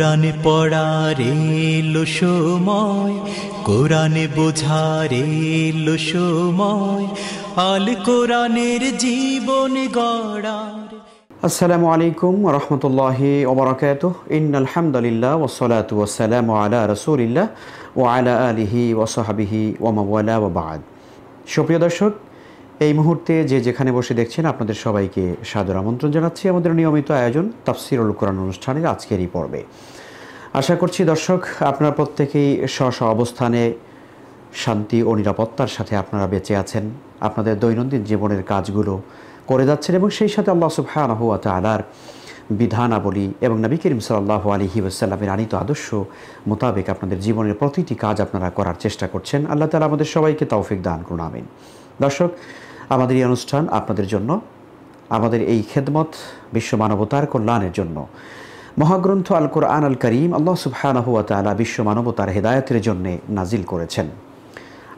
কোরআন পড়ার এলো সময় কোরআন বোঝার এলো সময় আল কোরআনের জীবন গড়ার আসসালামু আলাইকুম রহমতুল্লাহি ওবরাকাত ইন আলহামদুলিল্লাহ ওসলাত ওসালাম আলা রসুলিল্লাহ ওয়া আলা আলিহি ওসহাবিহি ওমাওয়ালা ওবাদ সুপ্রিয় দর্শক এই মুহূর্তে যে যেখানে বসে দেখছেন আপনাদের সবাইকে সাদর আমন্ত্রণ জানাচ্ছি আমাদের নিয়মিত আয়োজন তাফসিরুল কোরআন অনুষ্ঠানের আজকের এই পর্বে আশা করছি দর্শক আপনারা প্রত্যেকেই স্ব স্ব অবস্থানে শান্তি ও নিরাপত্তার সাথে আপনারা বেঁচে আছেন আপনাদের দৈনন্দিন জীবনের কাজগুলো করে যাচ্ছেন এবং সেই সাথে আল্লাহ সুফহানাহু আতালার বিধানাবলী এবং নবী করিম সাল্লাহ আলী ওসাল্লামের আনিত আদর্শ মোতাবেক আপনাদের জীবনের প্রতিটি কাজ আপনারা করার চেষ্টা করছেন আল্লাহ তালা আমাদের সবাইকে তৌফিক দান করুন আমিন দর্শক আমাদের এই অনুষ্ঠান আপনাদের জন্য আমাদের এই খেদমত বিশ্ব মানবতার কল্যাণের জন্য মহাগ্রন্থ আল কোরআন আল করিম আল্লাহ সুবহানাহুয়া তালা বিশ্ব মানবতার হেদায়তের জন্য নাজিল করেছেন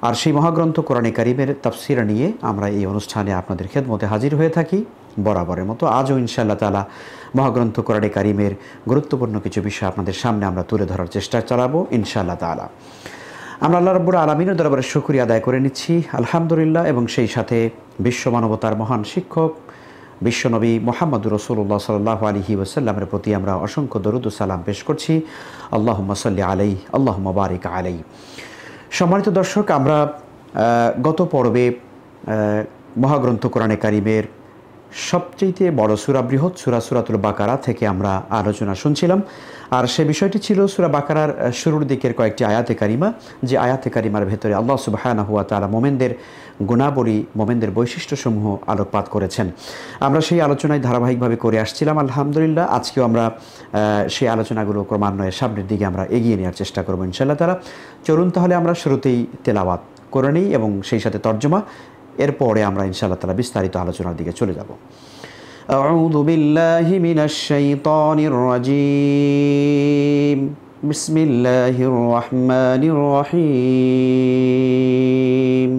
আর সেই মহাগ্রন্থ কোরআনে করিমের তাফসিরা নিয়ে আমরা এই অনুষ্ঠানে আপনাদের খেদমতে হাজির হয়ে থাকি বরাবরের মতো আজও ইনশাল্লাহ তালা মহাগ্রন্থ কোরআনে করিমের গুরুত্বপূর্ণ কিছু বিষয় আপনাদের সামনে আমরা তুলে ধরার চেষ্টা চালাবো ইনশাআল্লাহ তালা আমরা আল্লাহ রব্বুর আলমিনের দরবারে শুক্রিয়া আদায় করে নিচ্ছি আলহামদুলিল্লাহ এবং সেই সাথে বিশ্ব মানবতার মহান শিক্ষক বিশ্বনবী মোহাম্মদ রসুল্লাহ সাল্লাহ আলহি ওসাল্লামের প্রতি আমরা অসংখ্য দরুদ সালাম পেশ করছি আল্লাহ সাল্লি আলাই আল্লাহ বারিক আলাই সম্মানিত দর্শক আমরা গত পর্বে মহাগ্রন্থ কোরআনে কারিমের সবচেয়ে বড় সুরা বৃহৎ সুরা সুরাতুল বাকারা থেকে আমরা আলোচনা শুনছিলাম আর সে বিষয়টি ছিল সুরা বাকারার শুরুর দিকের কয়েকটি আয়াতে কারিমা যে আয়াতে কারিমার ভেতরে আল্লাহ সুবাহানা হুয়া তারা মোমেনদের গুণাবলী মোমেনদের বৈশিষ্ট্যসমূহ আলোকপাত করেছেন আমরা সেই আলোচনায় ধারাবাহিকভাবে করে আসছিলাম আলহামদুলিল্লাহ আজকেও আমরা সেই আলোচনাগুলো ক্রমান্বয়ে সামনের দিকে আমরা এগিয়ে নেওয়ার চেষ্টা করবো ইনশাল্লাহ তারা চলুন তাহলে আমরা শুরুতেই তেলাওয়াত করে নিই এবং সেই সাথে তর্জমা এরপরে আমরা ইনশাআল্লাহ তালা বিস্তারিত আলোচনার দিকে চলে যাব أعوذ بالله من الشيطان الرجيم بسم الله الرحمن الرحيم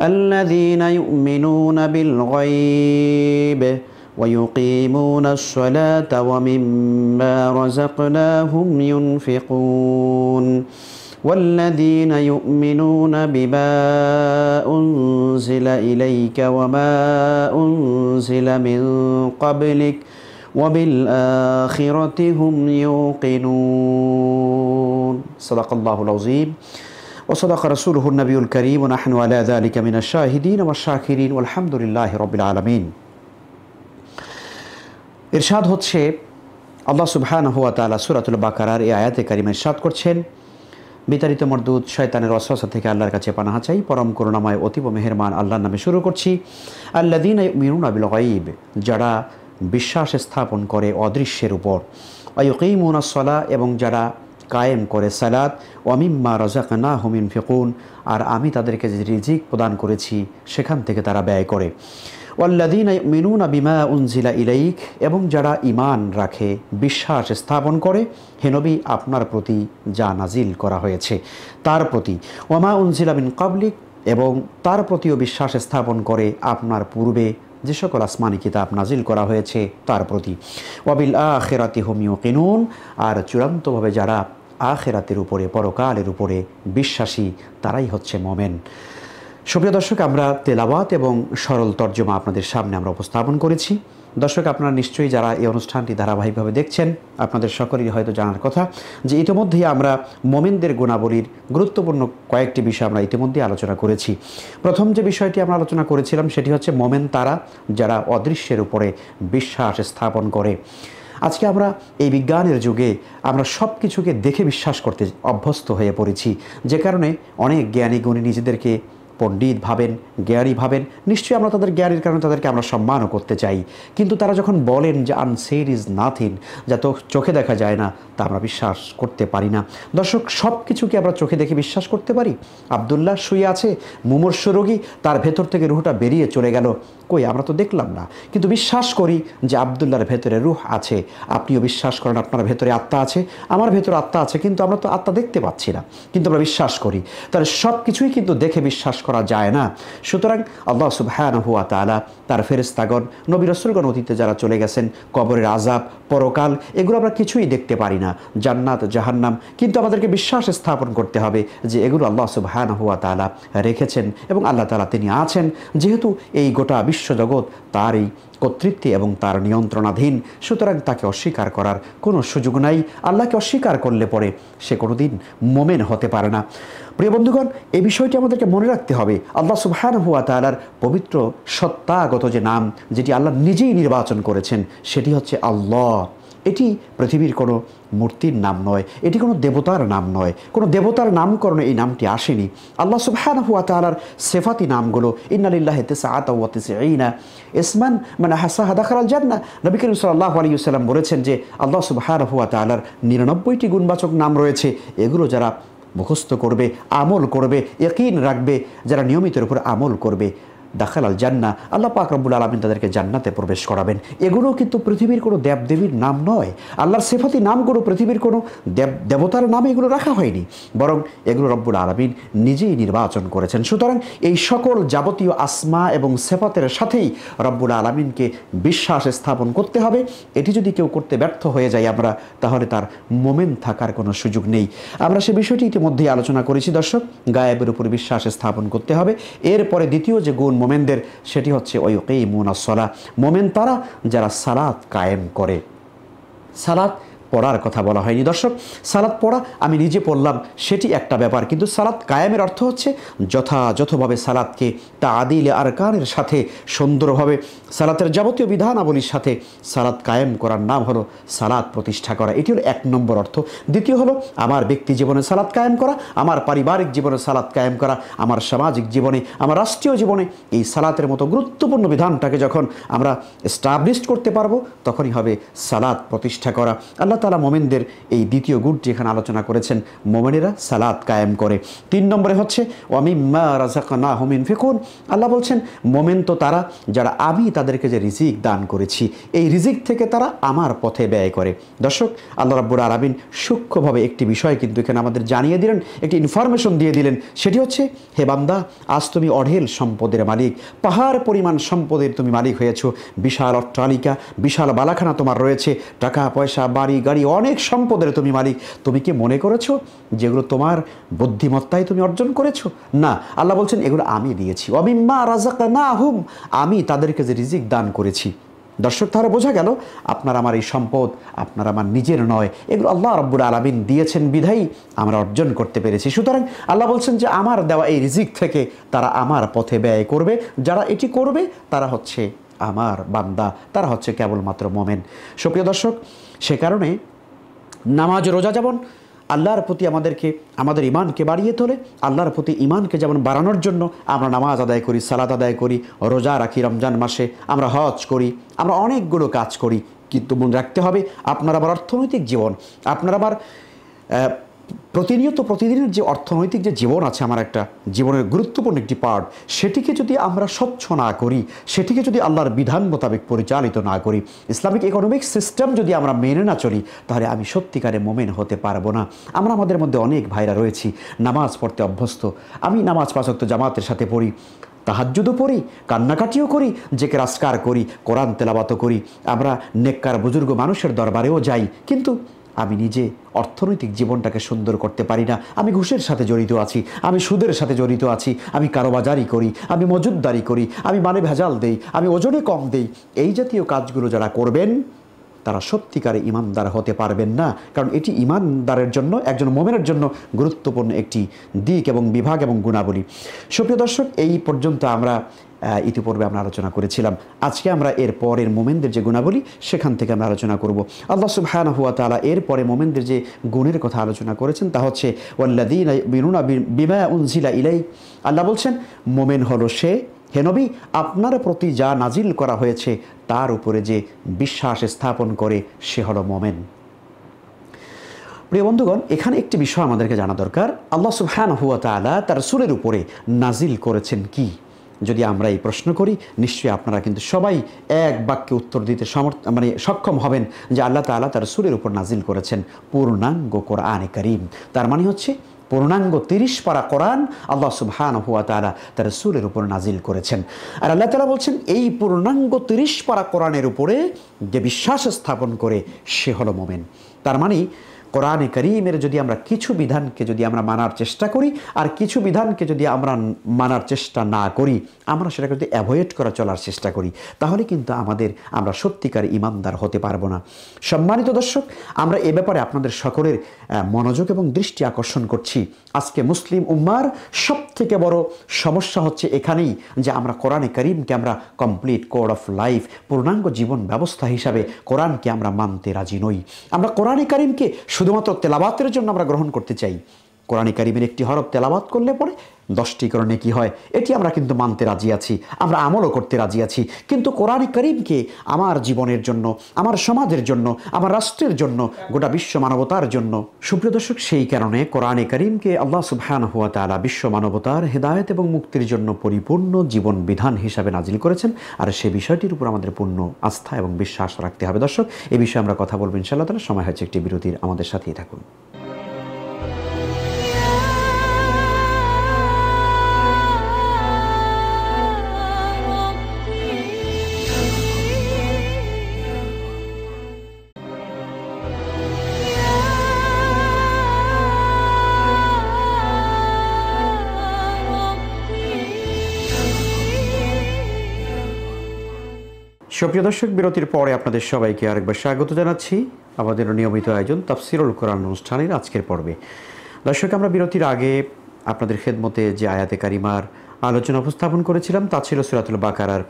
الذين يؤمنون بالغيب ويقيمون الصلاة ومما رزقناهم ينفقون والذين يؤمنون بما أنزل إليك وما أنزل من قبلك وبالآخرة هم يوقنون صدق الله العظيم وصدق رسوله النبي الكريم ونحن على ذلك من الشاهدين والشاكرين والحمد لله رب العالمين إرشاد হচ্ছে الله سبحانه وتعالى سورة البقرة آيات الكريمة إرشاد কারিমা বিতাড়িত মরদুদ শয়তানের অস্বস্থ থেকে আল্লাহর কাছে পানাহা চাই পরম করুণাময় অতীব মেহেরমান আল্লাহর নামে শুরু করছি দিন মিরুন আবিল গাইব যারা বিশ্বাস স্থাপন করে অদৃশ্যের উপর অয়কিমুনা সলা এবং যারা কায়েম করে সালাদ অমিম্মা না হুমিন ফেকুন আর আমি তাদেরকে যে রিজিক প্রদান করেছি সেখান থেকে তারা ব্যয় করে বিমা উনজিলা ইলাইক এবং যারা ইমান রাখে বিশ্বাস স্থাপন করে হেনবি আপনার প্রতি যা নাজিল করা হয়েছে তার প্রতি ওমা উনজিলা বিন কাবলিক এবং তার প্রতিও বিশ্বাস স্থাপন করে আপনার পূর্বে যে সকল আসমানি কিতাব নাজিল করা হয়েছে তার প্রতি ওয়াবিল আখেরাতি হোমিও কিনুন আর চূড়ান্তভাবে যারা আখেরাতের উপরে পরকালের উপরে বিশ্বাসী তারাই হচ্ছে মোমেন সুপ্রিয় দর্শক আমরা তেলাওয়াত এবং সরল তর্জমা আপনাদের সামনে আমরা উপস্থাপন করেছি দর্শক আপনারা নিশ্চয়ই যারা এই অনুষ্ঠানটি ধারাবাহিকভাবে দেখছেন আপনাদের সকলেই হয়তো জানার কথা যে ইতিমধ্যেই আমরা মোমেনদের গুণাবলীর গুরুত্বপূর্ণ কয়েকটি বিষয় আমরা ইতিমধ্যে আলোচনা করেছি প্রথম যে বিষয়টি আমরা আলোচনা করেছিলাম সেটি হচ্ছে মোমেন তারা যারা অদৃশ্যের উপরে বিশ্বাস স্থাপন করে আজকে আমরা এই বিজ্ঞানের যুগে আমরা সব কিছুকে দেখে বিশ্বাস করতে অভ্যস্ত হয়ে পড়েছি যে কারণে অনেক জ্ঞানী গুণী নিজেদেরকে পণ্ডিত ভাবেন জ্ঞানী ভাবেন নিশ্চয়ই আমরা তাদের জ্ঞানীর কারণে তাদেরকে আমরা সম্মানও করতে চাই কিন্তু তারা যখন বলেন যে আনসেড ইজ নাথিন যা তো চোখে দেখা যায় না তা আমরা বিশ্বাস করতে পারি না দর্শক সব কিছু কি আমরা চোখে দেখে বিশ্বাস করতে পারি আবদুল্লাহ শুয়ে আছে মুমর্ষ রোগী তার ভেতর থেকে রুহটা বেরিয়ে চলে গেল কই আমরা তো দেখলাম না কিন্তু বিশ্বাস করি যে আবদুল্লার ভেতরে রুহ আছে আপনিও বিশ্বাস করেন আপনার ভেতরে আত্মা আছে আমার ভেতরে আত্মা আছে কিন্তু আমরা তো আত্মা দেখতে পাচ্ছি না কিন্তু আমরা বিশ্বাস করি তাহলে সব কিছুই কিন্তু দেখে বিশ্বাস করা যায় না সুতরাং আল্লাহ সুবহান হুয়া তালা তার ফেরেস্তাগণ নবী রসুলগণ অতীতে যারা চলে গেছেন কবরের আজাব পরকাল এগুলো আমরা কিছুই দেখতে পারি না জান্নাত জাহান্নাম কিন্তু আমাদেরকে বিশ্বাস স্থাপন করতে হবে যে এগুলো আল্লাহ সুবহান হুয়া তালা রেখেছেন এবং আল্লাহ তালা তিনি আছেন যেহেতু এই গোটা বিশ্ব বিশ্বজগৎ তারই কর্তৃত্বে এবং তার নিয়ন্ত্রণাধীন সুতরাং তাকে অস্বীকার করার কোনো সুযোগ নাই আল্লাহকে অস্বীকার করলে পরে সে কোনো দিন মোমেন হতে পারে না প্রিয় বন্ধুগণ এই বিষয়টি আমাদেরকে মনে রাখতে হবে আল্লাহ সুবহান হুয়া তালার পবিত্র সত্তাগত যে নাম যেটি আল্লাহ নিজেই নির্বাচন করেছেন সেটি হচ্ছে আল্লাহ এটি পৃথিবীর কোনো মূর্তির নাম নয় এটি কোনো দেবতার নাম নয় কোনো দেবতার নামকরণে এই নামটি আসেনি আল্লাহ সুবহান হুয়া তালার সেফাতি নামগুলো ইন্নালিল্লাহ তেসা ইনা ইসমান মানে হাসা যান না নবী করিম সাল্লাহ আলী সাল্লাম বলেছেন যে আল্লাহ সুবাহান হুয়া তালার নিরানব্বইটি গুণবাচক নাম রয়েছে এগুলো যারা মুখস্থ করবে আমল করবে একই রাখবে যারা নিয়মিতের উপর আমল করবে দাখাল আল জান্না আল্লাহ পাক রব্বুল আলমিন তাদেরকে জান্নাতে প্রবেশ করাবেন এগুলো কিন্তু পৃথিবীর কোনো দেবদেবীর নাম নয় আল্লাহর সেফাতি নামগুলো পৃথিবীর কোনো দেব দেবতার নামে এগুলো রাখা হয়নি বরং এগুলো রব্বুল আলমিন নিজেই নির্বাচন করেছেন সুতরাং এই সকল যাবতীয় আসমা এবং সেফাতের সাথেই রব্বুল আলমিনকে বিশ্বাস স্থাপন করতে হবে এটি যদি কেউ করতে ব্যর্থ হয়ে যায় আমরা তাহলে তার মোমেন থাকার কোনো সুযোগ নেই আমরা সে বিষয়টি ইতিমধ্যেই আলোচনা করেছি দর্শক গায়েবের উপর বিশ্বাস স্থাপন করতে হবে এরপরে দ্বিতীয় যে গুণ মোমেনদের সেটি হচ্ছে ওই কেই মুনাসলা মোমেন তারা যারা সালাত কায়েম করে সালাত পড়ার কথা বলা হয়নি দর্শক সালাদ পড়া আমি নিজে পড়লাম সেটি একটা ব্যাপার কিন্তু সালাদ কায়ামের অর্থ হচ্ছে যথাযথভাবে সালাদকে তা আদিল আর কানের সাথে সুন্দরভাবে সালাতের যাবতীয় বিধানাবলীর সাথে সালাদ কায়েম করার নাম হলো সালাদ প্রতিষ্ঠা করা এটি হলো এক নম্বর অর্থ দ্বিতীয় হলো আমার ব্যক্তি জীবনে সালাদ কায়েম করা আমার পারিবারিক জীবনে সালাদ কায়েম করা আমার সামাজিক জীবনে আমার রাষ্ট্রীয় জীবনে এই সালাতের মতো গুরুত্বপূর্ণ বিধানটাকে যখন আমরা স্টাবলিশ করতে পারবো তখনই হবে সালাদ প্রতিষ্ঠা করা আল্লাহ তালা মোমেনদের এই দ্বিতীয় গুণ যেখানে আলোচনা করেছেন মোমেনেরা সালাদ কায়েম করে তিন নম্বরে হচ্ছে ওয়ামিম্মা না হোমিন ফেকুন আল্লাহ বলছেন মোমেন তো তারা যারা আমি তাদেরকে যে রিজিক দান করেছি এই রিজিক থেকে তারা আমার পথে ব্যয় করে দর্শক আল্লাহ রাব্বুর আরামিন সূক্ষ্মভাবে একটি বিষয় কিন্তু এখানে আমাদের জানিয়ে দিলেন একটি ইনফরমেশন দিয়ে দিলেন সেটি হচ্ছে হে বান্দা আজ তুমি অঢেল সম্পদের মালিক পাহাড় পরিমাণ সম্পদের তুমি মালিক হয়েছ বিশাল অট্টালিকা বিশাল বালাখানা তোমার রয়েছে টাকা পয়সা বাড়ি গাড়ি অনেক সম্পদের তুমি মালিক তুমি কি মনে করেছো যেগুলো তোমার বুদ্ধিমত্তায় তুমি অর্জন করেছো না আল্লাহ বলছেন এগুলো আমি দিয়েছি অমিম্মা রাজাক না হুম আমি তাদেরকে যে রিজিক দান করেছি দর্শক তাহলে বোঝা গেল আপনার আমার এই সম্পদ আপনার আমার নিজের নয় এগুলো আল্লাহ রব্বুর আলমিন দিয়েছেন বিধাই আমরা অর্জন করতে পেরেছি সুতরাং আল্লাহ বলছেন যে আমার দেওয়া এই রিজিক থেকে তারা আমার পথে ব্যয় করবে যারা এটি করবে তারা হচ্ছে আমার বান্দা তারা হচ্ছে কেবলমাত্র মোমেন সুপ্রিয় দর্শক সে কারণে নামাজ রোজা যেমন আল্লাহর প্রতি আমাদেরকে আমাদের ইমানকে বাড়িয়ে তোলে আল্লাহর প্রতি ইমানকে যেমন বাড়ানোর জন্য আমরা নামাজ আদায় করি সালাদ আদায় করি রোজা রাখি রমজান মাসে আমরা হজ করি আমরা অনেকগুলো কাজ করি কিন্তু মনে রাখতে হবে আপনার আবার অর্থনৈতিক জীবন আপনার আবার প্রতিনিয়ত প্রতিদিনের যে অর্থনৈতিক যে জীবন আছে আমার একটা জীবনের গুরুত্বপূর্ণ একটি পার্ট সেটিকে যদি আমরা স্বচ্ছ না করি সেটিকে যদি আল্লাহর বিধান মোতাবেক পরিচালিত না করি ইসলামিক ইকোনমিক সিস্টেম যদি আমরা মেনে না চলি তাহলে আমি সত্যিকারে মোমেন হতে পারবো না আমরা আমাদের মধ্যে অনেক ভাইরা রয়েছি নামাজ পড়তে অভ্যস্ত আমি নামাজ পাচক্ত জামাতের সাথে পড়ি তাহাজ্জুদও পড়ি কান্নাকাটিও করি জেকে রাস্কার করি কোরআন তেলাবাতও করি আমরা নেককার বুজুর্গ মানুষের দরবারেও যাই কিন্তু আমি নিজে অর্থনৈতিক জীবনটাকে সুন্দর করতে পারি না আমি ঘুষের সাথে জড়িত আছি আমি সুদের সাথে জড়িত আছি আমি কারোবাজারি করি আমি মজুদদারি করি আমি মানে ভেজাল দেই আমি ওজনে কম দেই এই জাতীয় কাজগুলো যারা করবেন তারা সত্যিকারে ইমানদার হতে পারবেন না কারণ এটি ইমানদারের জন্য একজন মোমেনের জন্য গুরুত্বপূর্ণ একটি দিক এবং বিভাগ এবং গুণাবলী সুপ্রিয় দর্শক এই পর্যন্ত আমরা ইতিপূর্বে আমরা আলোচনা করেছিলাম আজকে আমরা এর পরের মোমেনদের যে গুণাবলী সেখান থেকে আমরা আলোচনা করব আল্লাহ সুবহানা হুয়া তালা এর পরে মোমেনদের যে গুণের কথা আলোচনা করেছেন তা হচ্ছে ইলাই আল্লাহ বলছেন মোমেন হলো সে হেনবি আপনার প্রতি যা নাজিল করা হয়েছে তার উপরে যে বিশ্বাস স্থাপন করে সে হলো মোমেন প্রিয় বন্ধুগণ এখানে একটি বিষয় আমাদেরকে জানা দরকার আল্লাহ সুহান হুয়া তালা তার সুরের উপরে নাজিল করেছেন কি যদি আমরা এই প্রশ্ন করি নিশ্চয়ই আপনারা কিন্তু সবাই এক বাক্যে উত্তর দিতে সমর্থ মানে সক্ষম হবেন যে আল্লাহ তাল্লাহ তার সুরের উপর নাজিল করেছেন পূর্ণাঙ্গ কোরআনে করিম তার মানে হচ্ছে পূর্ণাঙ্গ তিরিশ পারা কোরআন আল্লাহ সুবহান হুয়া তালা তার সুরের উপর নাজিল করেছেন আর আল্লাহ তালা বলছেন এই পূর্ণাঙ্গ তিরিশ পারা কোরআনের উপরে যে বিশ্বাস স্থাপন করে সে হলো মোমেন তার মানে কোরআনে করিমের যদি আমরা কিছু বিধানকে যদি আমরা মানার চেষ্টা করি আর কিছু বিধানকে যদি আমরা মানার চেষ্টা না করি আমরা সেটাকে যদি অ্যাভয়েড করা চলার চেষ্টা করি তাহলে কিন্তু আমাদের আমরা সত্যিকার ইমানদার হতে পারবো না সম্মানিত দর্শক আমরা এ ব্যাপারে আপনাদের সকলের মনোযোগ এবং দৃষ্টি আকর্ষণ করছি আজকে মুসলিম উম্মার সব থেকে বড় সমস্যা হচ্ছে এখানেই যে আমরা কোরআনে করিমকে আমরা কমপ্লিট কোড অফ লাইফ পূর্ণাঙ্গ জীবন ব্যবস্থা হিসাবে কোরআনকে আমরা মানতে রাজি নই আমরা কোরআনে করিমকে শুধুমাত্র তেলাবাতের জন্য আমরা গ্রহণ করতে চাই কোরআনে কারিমের একটি হরফ তেলাবাত করলে পরে দশটি কারণে কি হয় এটি আমরা কিন্তু মানতে রাজি আছি আমরা আমলও করতে রাজি আছি কিন্তু কোরআন করিমকে আমার জীবনের জন্য আমার সমাজের জন্য আমার রাষ্ট্রের জন্য গোটা বিশ্ব মানবতার জন্য সুপ্রিয় দর্শক সেই কারণে কোরআনে করিমকে আল্লাহ সুবহান হুয়া তালা বিশ্ব মানবতার হেদায়ত এবং মুক্তির জন্য পরিপূর্ণ জীবন বিধান হিসাবে নাজিল করেছেন আর সে বিষয়টির উপর আমাদের পূর্ণ আস্থা এবং বিশ্বাস রাখতে হবে দর্শক এ বিষয়ে আমরা কথা বলবো ইনশাআল্লাহ তালা সময় হয়েছে একটি বিরতির আমাদের সাথেই থাকুন সুপ্রিয় দর্শক বিরতির পরে আপনাদের সবাইকে আরেকবার স্বাগত জানাচ্ছি আমাদের নিয়মিত আয়োজন তাফসিরুল কোরআন অনুষ্ঠানের আজকের পর্বে দর্শক আমরা বিরতির আগে আপনাদের খেদমতে যে আয়াতে কারিমার আলোচনা উপস্থাপন করেছিলাম তা ছিল সুরাতুল বাকারার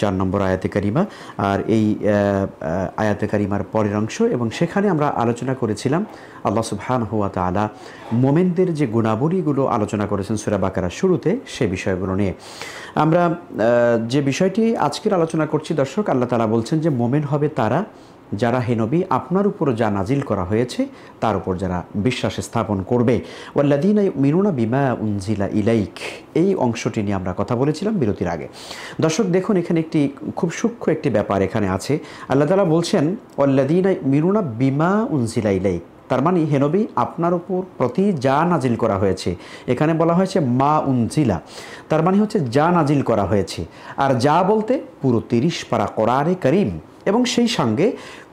চার নম্বর আয়াতে কারিমা আর এই আয়াতে কারিমার পরের অংশ এবং সেখানে আমরা আলোচনা করেছিলাম আল্লাহ সুবহান হুয়া তালা মোমেনদের যে গুণাবলীগুলো আলোচনা করেছেন সুরা বাকারার শুরুতে সে বিষয়গুলো নিয়ে আমরা যে বিষয়টি আজকের আলোচনা করছি দর্শক আল্লাহ তালা বলছেন যে মোমেন হবে তারা যারা হেনবী আপনার উপর যা নাজিল করা হয়েছে তার উপর যারা বিশ্বাস স্থাপন করবে ওয়াল্লাদিন মিনুনা বিমা উনজিলা ইলাইক এই অংশটি নিয়ে আমরা কথা বলেছিলাম বিরতির আগে দর্শক দেখুন এখানে একটি খুব সূক্ষ্ম একটি ব্যাপার এখানে আছে আল্লাহ তালা বলছেন ওয়াল্লাদিন মিনুনা বিমা উনজিলা ইলাইক তার মানে হেনবি আপনার উপর প্রতি যা নাজিল করা হয়েছে এখানে বলা হয়েছে মা উনজিলা তার মানে হচ্ছে যা নাজিল করা হয়েছে আর যা বলতে পুরো তিরিশ পারা করারে করিম এবং সেই সঙ্গে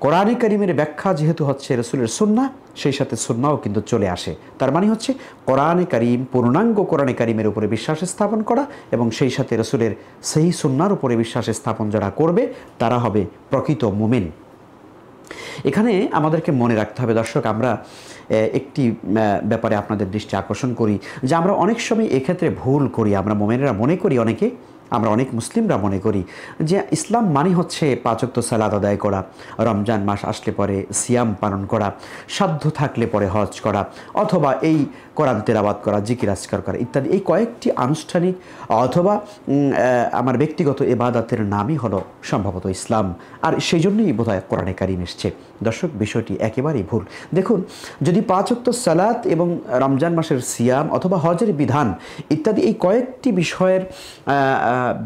কোরআন করিমের ব্যাখ্যা যেহেতু হচ্ছে রসুলের সুন্না সেই সাথে সুন্নাও কিন্তু চলে আসে তার মানে হচ্ছে কোরআনে করিম পূর্ণাঙ্গ কোরআনে করিমের উপরে বিশ্বাস স্থাপন করা এবং সেই সাথে রসুলের সেই সুন্নার উপরে বিশ্বাস স্থাপন যারা করবে তারা হবে প্রকৃত মোমেন এখানে আমাদেরকে মনে রাখতে হবে দর্শক আমরা একটি ব্যাপারে আপনাদের দৃষ্টি আকর্ষণ করি যে আমরা অনেক সময় এক্ষেত্রে ভুল করি আমরা মোমেনেরা মনে করি অনেকে আমরা অনেক মুসলিমরা মনে করি যে ইসলাম মানে হচ্ছে পাচক্য সালাদ আদায় করা রমজান মাস আসলে পরে সিয়াম পালন করা সাধ্য থাকলে পরে হজ করা অথবা এই কোরআন তেরাবাদ করা জিকির আসকার করা ইত্যাদি এই কয়েকটি আনুষ্ঠানিক অথবা আমার ব্যক্তিগত এবাদাতের নামই হলো সম্ভবত ইসলাম আর সেই জন্যই বোধ হয় কোরআনে কারিম এসছে দর্শক বিষয়টি একেবারেই ভুল দেখুন যদি পাচক্য সালাদ এবং রমজান মাসের সিয়াম অথবা হজের বিধান ইত্যাদি এই কয়েকটি বিষয়ের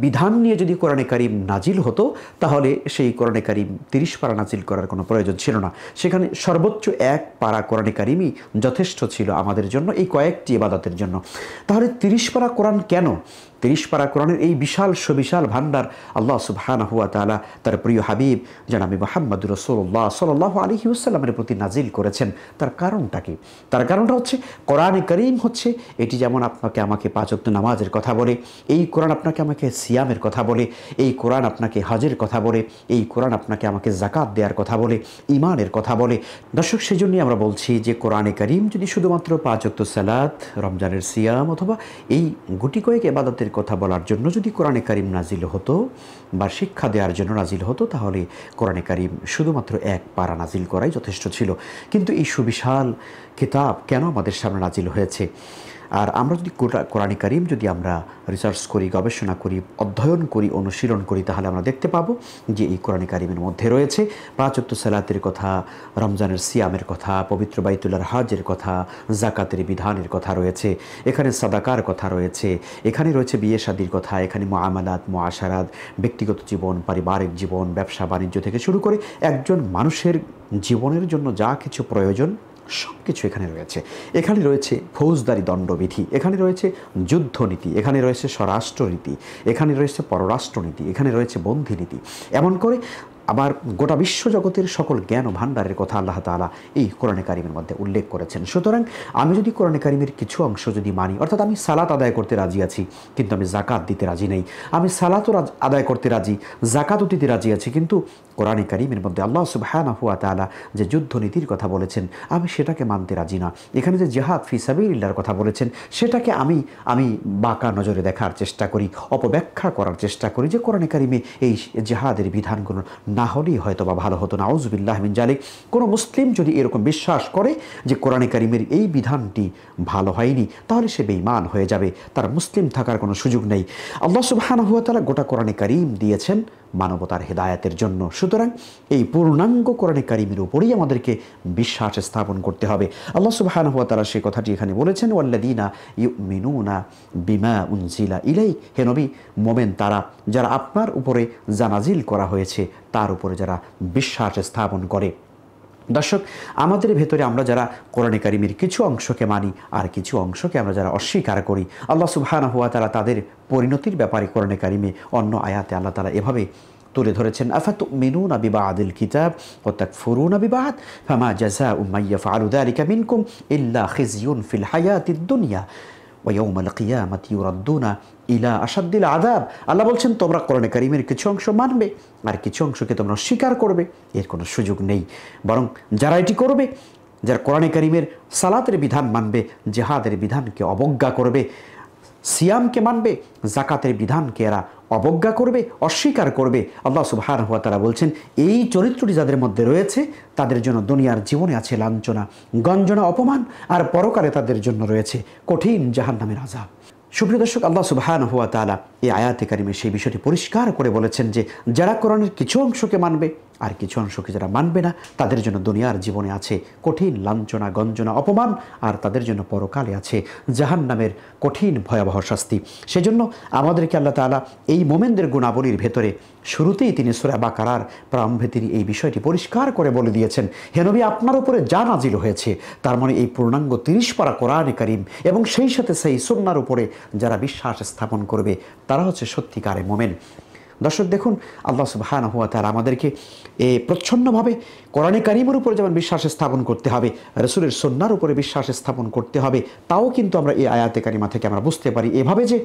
বিধান নিয়ে যদি কোরআনে কারিম নাজিল হতো তাহলে সেই কোরআনে কারিম তিরিশ পারা নাজিল করার কোনো প্রয়োজন ছিল না সেখানে সর্বোচ্চ এক পারা কোরআনে কারিমই যথেষ্ট ছিল আমাদের জন্য এই কয়েকটি এবাদতের জন্য তাহলে তিরিশ পারা কোরআন কেন তিরিশ পারা কোরআনের এই বিশাল সুবিশাল ভান্ডার আল্লাহ সুবহান হুয়া তালা তার প্রিয় হাবিব জানাবি মোহাম্মদ রসোল্লাহ সাল্লাহ আলী হুসাল্লামের প্রতি নাজিল করেছেন তার কারণটা কি তার কারণটা হচ্ছে কোরআনে করিম হচ্ছে এটি যেমন আপনাকে আমাকে পাঁচক্ত নামাজের কথা বলে এই কোরআন আপনাকে আমাকে সিয়ামের কথা বলে এই কোরআন আপনাকে হজের কথা বলে এই কোরআন আপনাকে আমাকে জাকাত দেওয়ার কথা বলে ইমানের কথা বলে দর্শক সেজন্যই আমরা বলছি যে কোরআনে করিম যদি শুধুমাত্র পাঁচক্ত সালাত রমজানের সিয়াম অথবা এই গুটি কয়েক এবাদতের ইসলামের কথা বলার জন্য যদি কোরআনে কারিম নাজিল হতো বা শিক্ষা দেওয়ার জন্য নাজিল হতো তাহলে কোরআনে কারিম শুধুমাত্র এক পারা নাজিল করাই যথেষ্ট ছিল কিন্তু এই সুবিশাল কিতাব কেন আমাদের সামনে নাজিল হয়েছে আর আমরা যদি কোরআন করিম যদি আমরা রিসার্চ করি গবেষণা করি অধ্যয়ন করি অনুশীলন করি তাহলে আমরা দেখতে পাবো যে এই কোরআন করিমের মধ্যে রয়েছে পাঁচত্ব সালাতের কথা রমজানের সিয়ামের কথা পবিত্র বাইতুল্লার হাজের কথা জাকাতের বিধানের কথা রয়েছে এখানে সাদাকার কথা রয়েছে এখানে রয়েছে বিয়ে শাদির কথা এখানে মহামালাত আশারাদ ব্যক্তিগত জীবন পারিবারিক জীবন ব্যবসা বাণিজ্য থেকে শুরু করে একজন মানুষের জীবনের জন্য যা কিছু প্রয়োজন সব কিছু এখানে রয়েছে এখানে রয়েছে ফৌজদারি দণ্ডবিধি এখানে রয়েছে যুদ্ধনীতি এখানে রয়েছে স্বরাষ্ট্রনীতি এখানে রয়েছে পররাষ্ট্রনীতি এখানে রয়েছে বন্ধিনীতি এমন করে আবার গোটা বিশ্বজগতের সকল জ্ঞান ও ভাণ্ডারের কথা আল্লাহ তালা এই কোরআনে কারিমের মধ্যে উল্লেখ করেছেন সুতরাং আমি যদি কোরআনে কারিমের কিছু অংশ যদি মানি অর্থাৎ আমি সালাত আদায় করতে রাজি আছি কিন্তু আমি জাকাত দিতে রাজি নেই আমি সালাতও আদায় করতে রাজি জাকাতও দিতে রাজি আছি কিন্তু কোরআনে কারিমের মধ্যে আল্লাহ সুবাহানা হুয়া তালা যে যুদ্ধনীতির কথা বলেছেন আমি সেটাকে মানতে রাজি না এখানে যে জেহাদ ফি সাবিল্লার কথা বলেছেন সেটাকে আমি আমি বাঁকা নজরে দেখার চেষ্টা করি অপব্যাখ্যা করার চেষ্টা করি যে কোরআনে কারিমে এই জেহাদের বিধানগুলো না হলেই হয়তো বা ভালো হতো না আউজবিল্লাহ মিন জালিক কোনো মুসলিম যদি এরকম বিশ্বাস করে যে কোরআনে কারিমের এই বিধানটি ভালো হয়নি তাহলে সে বেইমান হয়ে যাবে তার মুসলিম থাকার কোনো সুযোগ নেই আল্লাহ সুবাহান হুয়া তারা গোটা কোরআনে কারিম দিয়েছেন মানবতার হেদায়াতের জন্য সুতরাং এই পূর্ণাঙ্গ কোরআনে কারিমের উপরেই আমাদেরকে বিশ্বাস স্থাপন করতে হবে আল্লাহ সুবাহ তারা সে কথাটি এখানে বলেছেন ওয়াল্লাদিনা ইউ না বিমা উনজিলা ইলাই হেনবি মোমেন তারা যারা আপনার উপরে জানাজিল করা হয়েছে তার উপরে যারা বিশ্বাস স্থাপন করে দর্শক আমাদের ভেতরে আমরা যারা কোরআনে কারিমের কিছু অংশকে মানি আর কিছু অংশকে আমরা যারা অস্বীকার করি আল্লাহ সুবহানা হুয়া তারা তাদের পরিণতির ব্যাপারে কোরআনে কারিমে অন্য আয়াতে আল্লাহ তারা এভাবে তুলে ধরেছেন আফাত মেনু নাবি আদিল কিতাব ও তাক ফুরু আবিবাহাত বাহাদ ফামা জাজা উম্মাইয়া ফারুদা আলিকা মিনকুম ইল্লা খিজিউন ফিল হায়াতিদ দুনিয়া ইলা আদাব আল্লাহ বলছেন তোমরা কোরআনে কারিমের কিছু অংশ মানবে আর কিছু অংশকে তোমরা স্বীকার করবে এর কোনো সুযোগ নেই বরং যারা এটি করবে যারা কোরআনে কারিমের সালাতের বিধান মানবে জেহাদের বিধানকে অবজ্ঞা করবে সিয়ামকে মানবে জাকাতের বিধানকে এরা অবজ্ঞা করবে অস্বীকার করবে আল্লাহ সুবহান হওয়া তারা বলছেন এই চরিত্রটি যাদের মধ্যে রয়েছে তাদের জন্য দুনিয়ার জীবনে আছে লাঞ্ছনা গঞ্জনা অপমান আর পরকারে তাদের জন্য রয়েছে কঠিন জাহান নামের আজাব সুপ্রিয় দর্শক আল্লাহ সুবহান হুয়া তালা এই আয়াতিকারিমে সেই বিষয়টি পরিষ্কার করে বলেছেন যে যারা কোরআনের কিছু অংশকে মানবে আর কিছু অংশকে যারা মানবে না তাদের জন্য দুনিয়ার জীবনে আছে কঠিন লাঞ্ছনা গঞ্জনা অপমান আর তাদের জন্য পরকালে আছে জাহান নামের কঠিন ভয়াবহ শাস্তি সেজন্য আমাদেরকে আল্লাহ তালা এই মোমেনদের গুণাবলীর ভেতরে শুরুতেই তিনি সুরা কারার প্রারম্ভে তিনি এই বিষয়টি পরিষ্কার করে বলে দিয়েছেন হেনবি আপনার উপরে যা নাজিল হয়েছে তার মানে এই পূর্ণাঙ্গ তিরিশ পারা কোরআনে করিম এবং সেই সাথে সেই সন্ন্যার উপরে যারা বিশ্বাস স্থাপন করবে তারা হচ্ছে সত্যিকারে মোমেন দর্শক দেখুন আল্লাহ সুবাহান হুয়া তার আমাদেরকে এ প্রচ্ছন্নভাবে কোরআনে কারিমের উপরে যেমন বিশ্বাস স্থাপন করতে হবে রসুলের সন্ন্যার উপরে বিশ্বাস স্থাপন করতে হবে তাও কিন্তু আমরা এই আয়াতে কারিমা থেকে আমরা বুঝতে পারি এভাবে যে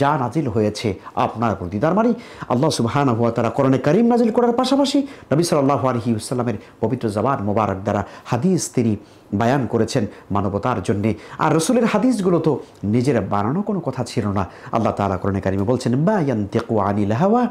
যা নাজিল হয়েছে আপনার প্রতি তার মানে আল্লাহ সুবাহান হুয়া তারা কোরআনে কারিম নাজিল করার পাশাপাশি নবী সাল্লাহ আলহি পবিত্র জবান মোবারক দ্বারা হাদিস তিনি বায়ান করেছেন মানবতার জন্যে আর রসুলের হাদিসগুলো তো নিজের বানানো কোনো কথা ছিল না আল্লাহ তালা কোরআনে কারিমে বলছেন বায়ান তেকু হাওয়া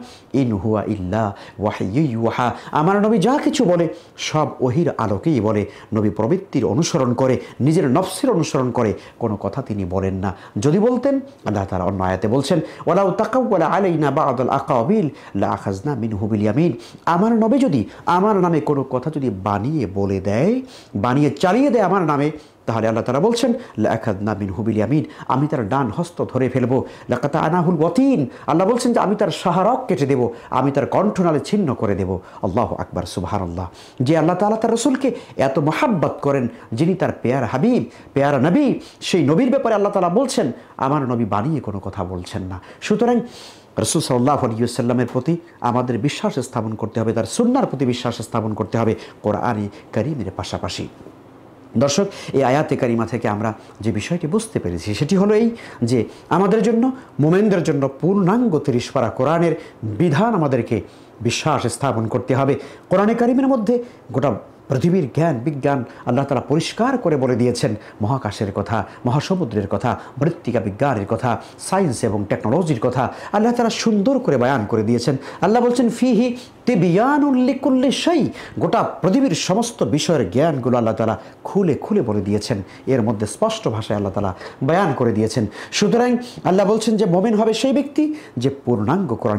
ইন হুয়া ইল্লা ওয়াহা আমার নবী যা কিছু বলে সব ওহির আলোকেই বলে নবী প্রবৃত্তির অনুসরণ করে নিজের নফসের অনুসরণ করে কোনো কথা তিনি বলেন না যদি বলতেন আল্লাহ তালা অন্য আয়াতে বলছেন ওলাউ তাকাউলা না বা আদল আকাবিল লা মিন হুবিল আমার নবী যদি আমার নামে কোনো কথা যদি বানিয়ে বলে দেয় বানিয়ে চালিয়ে সরিয়ে দেয় আমার নামে তাহলে আল্লাহ তারা বলছেন লাখাদ নামিন হুবিল আমিন আমি তার ডান হস্ত ধরে ফেলবো লাকাতা আনাহুল ওয়াতিন আল্লাহ বলছেন যে আমি তার সাহারক কেটে দেবো আমি তার কণ্ঠনালে ছিন্ন করে দেবো আল্লাহ আকবর সুবাহান আল্লাহ যে আল্লাহ তালা তার রসুলকে এত মহাব্বত করেন যিনি তার পেয়ার হাবিব পেয়ার নবী সেই নবীর ব্যাপারে আল্লাহ তালা বলছেন আমার নবী বানিয়ে কোনো কথা বলছেন না সুতরাং রসুল সাল্লাহ আলিয়াল্লামের প্রতি আমাদের বিশ্বাস স্থাপন করতে হবে তার সুন্নার প্রতি বিশ্বাস স্থাপন করতে হবে কোরআনে করিমের পাশাপাশি দর্শক এই আয়াতে কারিমা থেকে আমরা যে বিষয়টি বুঝতে পেরেছি সেটি হলো এই যে আমাদের জন্য মোমেনদের জন্য পূর্ণাঙ্গ তিরিশ পারা কোরআনের বিধান আমাদেরকে বিশ্বাস স্থাপন করতে হবে কোরআনে কারিমের মধ্যে গোটা পৃথিবীর জ্ঞান বিজ্ঞান আল্লাহ তারা পরিষ্কার করে বলে দিয়েছেন মহাকাশের কথা মহাসমুদ্রের কথা মৃত্তিকা বিজ্ঞানের কথা সায়েন্স এবং টেকনোলজির কথা আল্লাহ তারা সুন্দর করে বায়ান করে দিয়েছেন আল্লাহ বলছেন ফিহি তেবিয়ান উল্লেখ করলে সেই গোটা পৃথিবীর সমস্ত বিষয়ের জ্ঞানগুলো আল্লাহ তালা খুলে খুলে বলে দিয়েছেন এর মধ্যে স্পষ্ট ভাষায় আল্লাহ তালা বয়ান করে দিয়েছেন সুতরাং আল্লাহ বলছেন যে মোমেন হবে সেই ব্যক্তি যে পূর্ণাঙ্গ কোরআন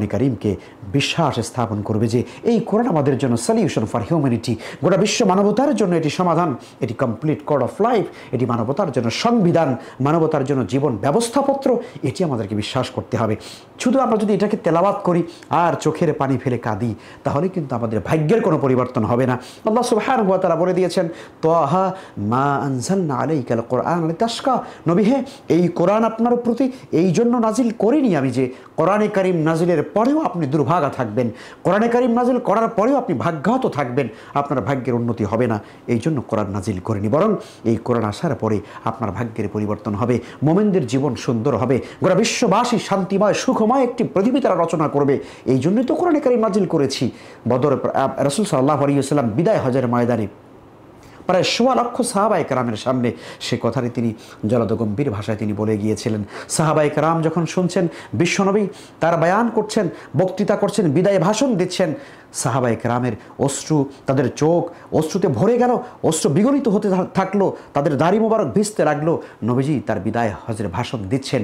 বিশ্বাস স্থাপন করবে যে এই কোরআন আমাদের জন্য সলিউশন ফর হিউম্যানিটি গোটা বিশ্ব বিশ্ব মানবতার জন্য এটি সমাধান এটি কমপ্লিট কোড অফ লাইফ এটি মানবতার জন্য সংবিধান মানবতার জন্য জীবন ব্যবস্থাপত্র এটি আমাদেরকে বিশ্বাস করতে হবে শুধু আমরা যদি এটাকে তেলাবাদ করি আর চোখের পানি ফেলে কাঁদি তাহলে কিন্তু আমাদের ভাগ্যের কোনো পরিবর্তন হবে না আল্লাহ সুবহান হুয়া তারা বলে দিয়েছেন আহা মা আনসান্না আলাই কাল কোরআন আলী তাস্কা নবী হে এই কোরআন আপনার প্রতি এই জন্য নাজিল করিনি আমি যে কোরআনে কারিম নাজিলের পরেও আপনি দুর্ভাগা থাকবেন কোরআনে কারিম নাজিল করার পরেও আপনি ভাগ্যাহত থাকবেন আপনার ভাগ্যের উন্নতি হবে না এই জন্য কোরআন নাজিল করেনি বরং এই কোরআন আসার পরে আপনার ভাগ্যের পরিবর্তন হবে মোমেনদের জীবন সুন্দর হবে গোটা বিশ্ববাসী শান্তিময় সুখময় একটি পৃথিবী তারা রচনা করবে এই জন্যই তো কোরআন কারিম নাজিল করেছি বদর রসুল সাল্লাহ আলিয়াল্লাম বিদায় হজের ময়দানে প্রায় সোয়া লক্ষ সাহাবায়ক রামের সামনে সে কথাটি তিনি গম্ভীর ভাষায় তিনি বলে গিয়েছিলেন সাহাবায়ক রাম যখন শুনছেন বিশ্বনবী তার বায়ান করছেন বক্তৃতা করছেন বিদায় ভাষণ দিচ্ছেন সাহাবাই রামের অশ্রু তাদের চোখ অশ্রুতে ভরে গেল অশ্রু বিগলিত হতে থাকলো তাদের দাড়ি মোবারক ভিজতে লাগলো নবীজি তার বিদায় হজের ভাষণ দিচ্ছেন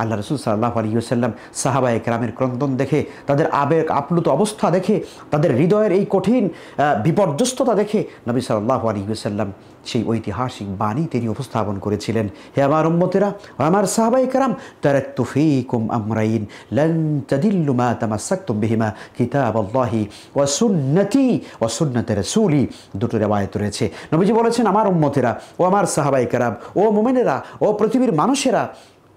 আল্লাহ রসুল সাল্লাহ আলিয়াল্লাম সাহাবা একরামের ক্রন্দন দেখে তাদের আবেগ আপ্লুত অবস্থা দেখে তাদের হৃদয়ের এই কঠিন বিপর্যস্ততা দেখে নবী সাল্লাহ আলিয়াল্লাম সেই ঐতিহাসিক বাণী তিনি উপস্থাপন করেছিলেন হে আমার উম্মতেরা আমার সাহাবাই একরাম তারা তুফিকুম আমরাইন তামা তামাসাক্তুম বিহিমা কিতাব আল্লাহি ও সুন্নতের সুলি দুটো রেবায়ত রয়েছে নবীজি বলেছেন আমার উম্মতেরা ও আমার সাহাবাই কারাম ও মোমেনেরা ও পৃথিবীর মানুষেরা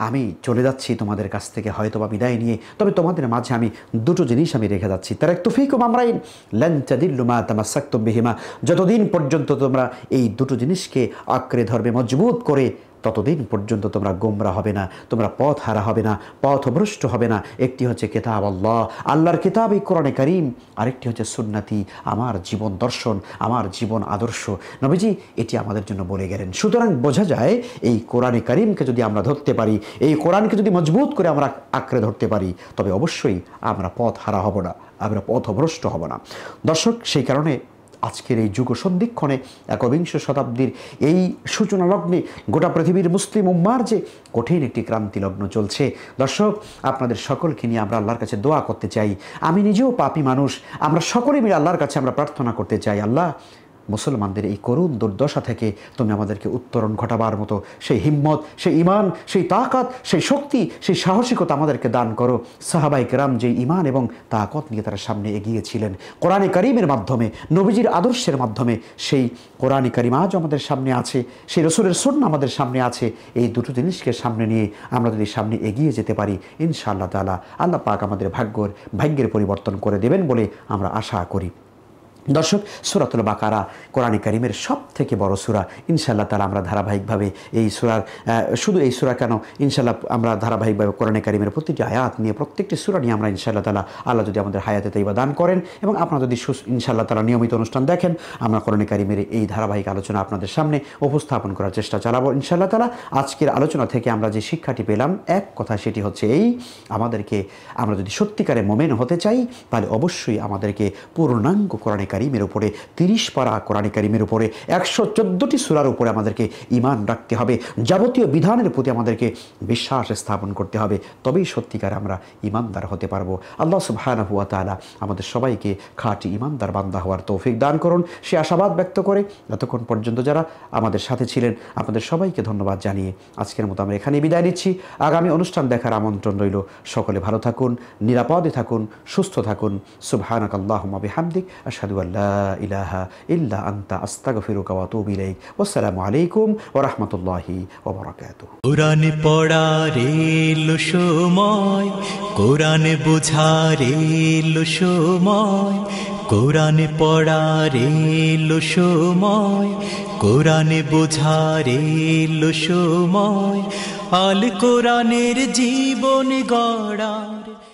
আমি চলে যাচ্ছি তোমাদের কাছ থেকে হয়তো বা বিদায় নিয়ে তবে তোমাদের মাঝে আমি দুটো জিনিস আমি রেখে যাচ্ছি তার এক তুফিক মামরাইন ল্যাঞ্চাদিল্লুমা তামাসাক্তম বিহিমা যতদিন পর্যন্ত তোমরা এই দুটো জিনিসকে আঁকড়ে ধরবে মজবুত করে ততদিন পর্যন্ত তোমরা গোমরা হবে না তোমরা পথ হারা হবে না পথভ্রষ্ট হবে না একটি হচ্ছে কেতাব আল্লাহ আল্লাহর কেতাব এই কোরআনে করিম আরেকটি হচ্ছে সুন্নাতি আমার জীবন দর্শন আমার জীবন আদর্শ নবীজি এটি আমাদের জন্য বলে গেলেন সুতরাং বোঝা যায় এই কোরআনে করিমকে যদি আমরা ধরতে পারি এই কোরআনকে যদি মজবুত করে আমরা আঁকড়ে ধরতে পারি তবে অবশ্যই আমরা পথ হারা হব না আমরা পথভ্রষ্ট হব না দর্শক সেই কারণে আজকের এই যুগ সন্ধিক্ষণে একবিংশ শতাব্দীর এই সূচনা লগ্নে গোটা পৃথিবীর মুসলিম উম্মার যে কঠিন একটি ক্রান্তি লগ্ন চলছে দর্শক আপনাদের সকলকে নিয়ে আমরা আল্লাহর কাছে দোয়া করতে চাই আমি নিজেও পাপি মানুষ আমরা সকলে মিলে আল্লাহর কাছে আমরা প্রার্থনা করতে চাই আল্লাহ মুসলমানদের এই করুণ দুর্দশা থেকে তুমি আমাদেরকে উত্তরণ ঘটাবার মতো সেই হিম্মত সেই ইমান সেই তাকাত সেই শক্তি সেই সাহসিকতা আমাদেরকে দান করো সাহাবাইক রাম যে ইমান এবং তাকত নিয়ে তারা সামনে এগিয়েছিলেন কোরআনে করিমের মাধ্যমে নবীজির আদর্শের মাধ্যমে সেই কোরআনে করিম আজ আমাদের সামনে আছে সেই রসুলের সুন্না আমাদের সামনে আছে এই দুটো জিনিসকে সামনে নিয়ে আমরা যদি সামনে এগিয়ে যেতে পারি ইনশাআল্লাহ তালা আল্লাহ পাক আমাদের ভাগ্যর ভাগ্যের পরিবর্তন করে দেবেন বলে আমরা আশা করি দর্শক সুরাতুল বাকারা কোরআনী করিমের সব থেকে বড় সুরা ইনশাল্লাহ তালা আমরা ধারাবাহিকভাবে এই সুরার শুধু এই সুরা কেন ইনশাল্লাহ আমরা ধারাবাহিকভাবে কোরআনী করিমের প্রতিটি আয়াত নিয়ে প্রত্যেকটি সুরা নিয়ে আমরা ইনশাল্লাহ তালা আল্লাহ যদি আমাদের হায়াতে তৈবা দান করেন এবং আপনারা যদি ইনশাল্লাহ তালা নিয়মিত অনুষ্ঠান দেখেন আমরা কোরআনে করিমের এই ধারাবাহিক আলোচনা আপনাদের সামনে উপস্থাপন করার চেষ্টা চালাবো ইনশাল্লাহ তালা আজকের আলোচনা থেকে আমরা যে শিক্ষাটি পেলাম এক কথা সেটি হচ্ছে এই আমাদেরকে আমরা যদি সত্যিকারে মোমেন হতে চাই তাহলে অবশ্যই আমাদেরকে পূর্ণাঙ্গ কোরআনী কারিমের উপরে তিরিশ পারা কোরআনে কারিমের উপরে একশো চোদ্দোটি সুরার উপরে আমাদেরকে ইমান রাখতে হবে যাবতীয় বিধানের প্রতি আমাদেরকে বিশ্বাস স্থাপন করতে হবে তবেই সত্যিকার আমরা ইমানদার হতে পারবো আল্লাহ সুবহান হুয়া তালা আমাদের সবাইকে খাটি ইমানদার বান্দা হওয়ার তৌফিক দান করুন সে আশাবাদ ব্যক্ত করে যতক্ষণ পর্যন্ত যারা আমাদের সাথে ছিলেন আপনাদের সবাইকে ধন্যবাদ জানিয়ে আজকের মতো আমরা এখানে বিদায় নিচ্ছি আগামী অনুষ্ঠান দেখার আমন্ত্রণ রইল সকলে ভালো থাকুন নিরাপদে থাকুন সুস্থ থাকুন সুবহানাক আল্লাহ হামদিক আসাদু লা ইলাহা ইল্লা আন্তা আস্তাগফিরুকা ওয়া আতুবু ইলাইক আসসালামু আলাইকুম ওয়া রাহমাতুল্লাহি ওয়া বারাকাতুহু কোরআন পড়ার এলো সময় কোরআন বোঝার এলো সময় কোরআন পড়ার এলো সময় কোরআন বোঝার এলো সময় আল কোরআনের জীবন গড়ার